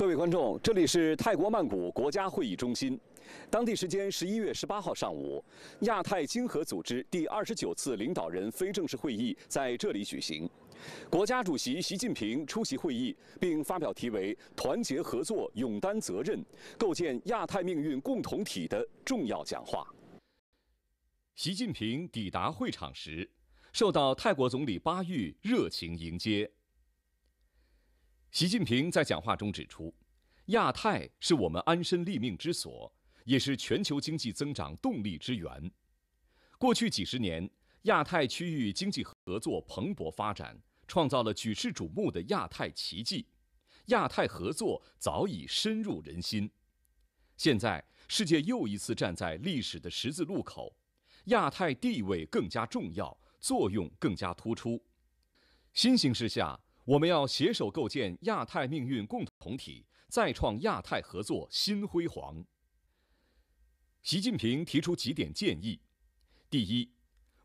各位观众，这里是泰国曼谷国家会议中心。当地时间十一月十八号上午，亚太经合组织第二十九次领导人非正式会议在这里举行。国家主席习近平出席会议，并发表题为“团结合作，勇担责任，构建亚太命运共同体”的重要讲话。习近平抵达会场时，受到泰国总理巴育热情迎接。习近平在讲话中指出，亚太是我们安身立命之所，也是全球经济增长动力之源。过去几十年，亚太区域经济合作蓬勃发展，创造了举世瞩目的亚太奇迹。亚太合作早已深入人心。现在，世界又一次站在历史的十字路口，亚太地位更加重要，作用更加突出。新形势下。我们要携手构建亚太命运共同体，再创亚太合作新辉煌。习近平提出几点建议：第一，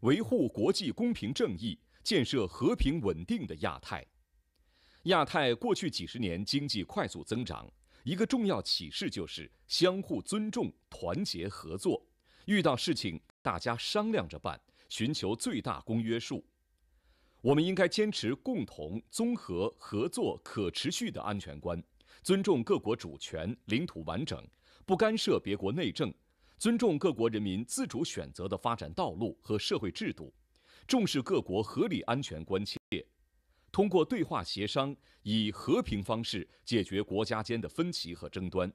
维护国际公平正义，建设和平稳定的亚太。亚太过去几十年经济快速增长，一个重要启示就是相互尊重、团结合作，遇到事情大家商量着办，寻求最大公约数。我们应该坚持共同、综合、合作、可持续的安全观，尊重各国主权、领土完整，不干涉别国内政，尊重各国人民自主选择的发展道路和社会制度，重视各国合理安全关切，通过对话协商，以和平方式解决国家间的分歧和争端。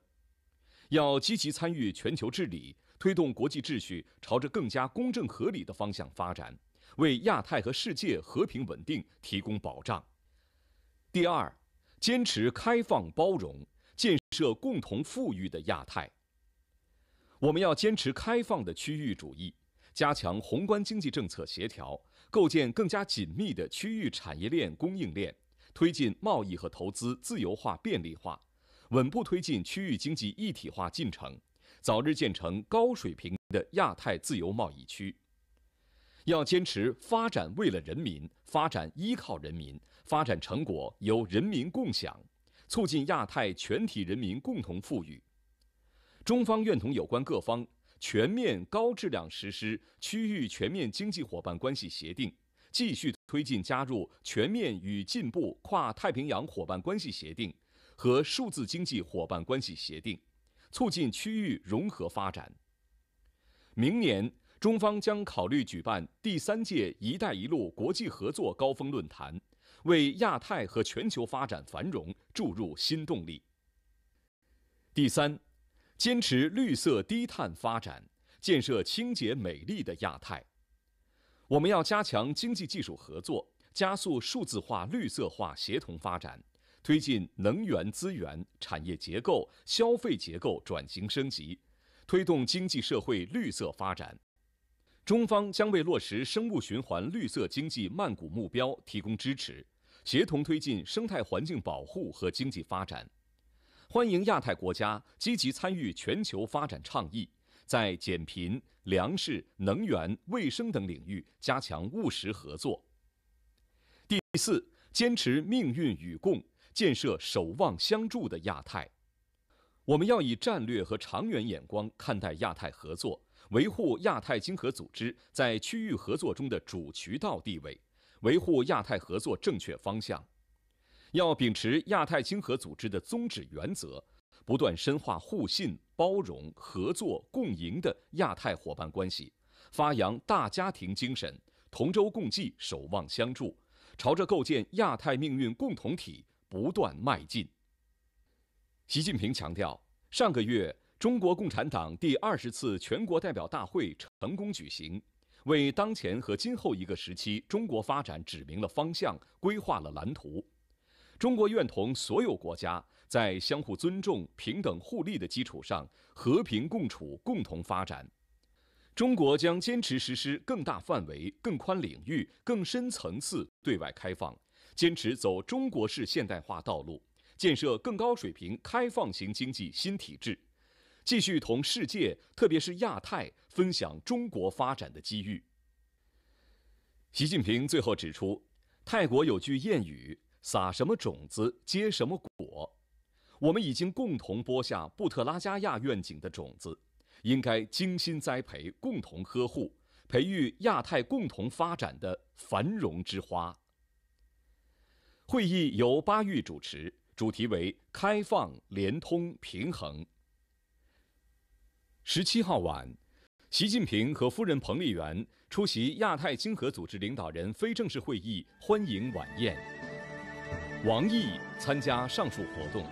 要积极参与全球治理，推动国际秩序朝着更加公正合理的方向发展。为亚太和世界和平稳定提供保障。第二，坚持开放包容，建设共同富裕的亚太。我们要坚持开放的区域主义，加强宏观经济政策协调，构建更加紧密的区域产业链供应链，推进贸易和投资自由化便利化，稳步推进区域经济一体化进程，早日建成高水平的亚太自由贸易区。要坚持发展为了人民、发展依靠人民、发展成果由人民共享，促进亚太全体人民共同富裕。中方愿同有关各方全面、高质量实施区域全面经济伙伴关系协定，继续推进加入全面与进步跨太平洋伙伴关系协定和数字经济伙伴关系协定，促进区域融合发展。明年。中方将考虑举办第三届“一带一路”国际合作高峰论坛，为亚太和全球发展繁荣注入新动力。第三，坚持绿色低碳发展，建设清洁美丽的亚太。我们要加强经济技术合作，加速数字化、绿色化协同发展，推进能源资源、产业结构、消费结构转型升级，推动经济社会绿色发展。中方将为落实生物循环绿色经济曼谷目标提供支持，协同推进生态环境保护和经济发展。欢迎亚太国家积极参与全球发展倡议，在减贫、粮食、能源、卫生等领域加强务实合作。第四，坚持命运与共，建设守望相助的亚太。我们要以战略和长远眼光看待亚太合作。维护亚太经合组织在区域合作中的主渠道地位，维护亚太合作正确方向，要秉持亚太经合组织的宗旨原则，不断深化互信、包容、合作、共赢的亚太伙伴关系，发扬大家庭精神，同舟共济、守望相助，朝着构建亚太命运共同体不断迈进。习近平强调，上个月。中国共产党第二十次全国代表大会成功举行，为当前和今后一个时期中国发展指明了方向，规划了蓝图。中国愿同所有国家在相互尊重、平等互利的基础上和平共处、共同发展。中国将坚持实施更大范围、更宽领域、更深层次对外开放，坚持走中国式现代化道路，建设更高水平开放型经济新体制。继续同世界，特别是亚太分享中国发展的机遇。习近平最后指出：“泰国有句谚语，撒什么种子结什么果。我们已经共同播下布特拉加亚愿景的种子，应该精心栽培，共同呵护，培育亚太共同发展的繁荣之花。”会议由巴育主持，主题为“开放、联通、平衡”。十七号晚，习近平和夫人彭丽媛出席亚太经合组织领导人非正式会议欢迎晚宴。王毅参加上述活动。